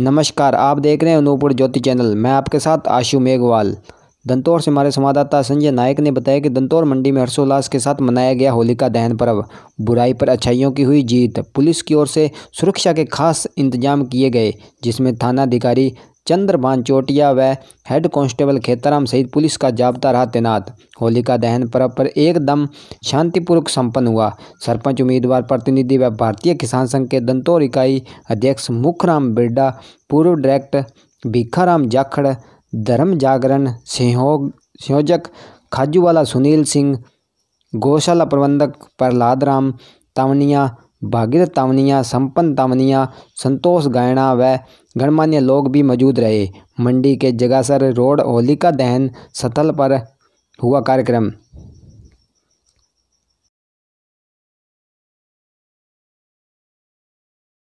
नमस्कार आप देख रहे हैं अनूपुर ज्योति चैनल मैं आपके साथ आशु मेघवाल दंतौर से हमारे संवाददाता संजय नायक ने बताया कि दंतौर मंडी में हर्षोल्लास के साथ मनाया गया होलिका दहन पर्व बुराई पर अच्छाइयों की हुई जीत पुलिस की ओर से सुरक्षा के खास इंतजाम किए गए जिसमें थानाधिकारी चंद्रभान चोटिया व हेड कांस्टेबल खेतराम सहित पुलिस का जाबता रहा तैनात होलिका दहन पर्व पर एकदम शांतिपूर्वक संपन्न हुआ सरपंच उम्मीदवार प्रतिनिधि व भारतीय किसान संघ के दंतौर इकाई अध्यक्ष मुखराम बिरडा पूर्व डायरेक्टर भिखाराम जाखड़ धर्म जागरण सिंहोग संयोजक खाजूवाला सुनील सिंह गौशाला प्रबंधक प्रहलाद राम तावनिया भागीरथ तावनिया संपन्न तावनिया संतोष गायणा व गणमान्य लोग भी मौजूद रहे मंडी के जगासर रोड होलिका दहन स्थल पर हुआ कार्यक्रम